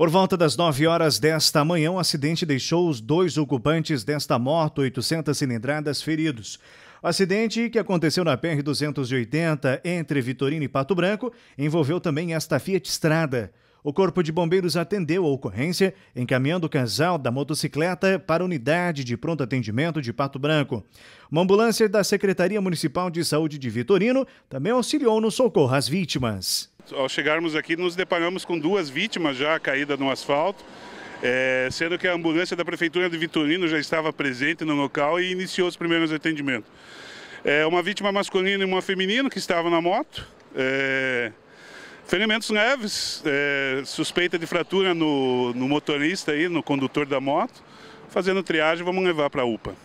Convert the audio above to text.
Por volta das 9 horas desta manhã, um acidente deixou os dois ocupantes desta moto 800 cilindradas feridos. O acidente, que aconteceu na PR-280 entre Vitorino e Pato Branco, envolveu também esta Fiat Estrada. O Corpo de Bombeiros atendeu a ocorrência, encaminhando o casal da motocicleta para a unidade de pronto atendimento de Pato Branco. Uma ambulância da Secretaria Municipal de Saúde de Vitorino também auxiliou no socorro às vítimas. Ao chegarmos aqui, nos deparamos com duas vítimas já caídas no asfalto. É, sendo que a ambulância da Prefeitura de Vitorino já estava presente no local e iniciou os primeiros atendimentos. É, uma vítima masculina e uma feminina que estavam na moto, é, ferimentos leves, é, suspeita de fratura no, no motorista, aí, no condutor da moto. Fazendo triagem, vamos levar para a UPA.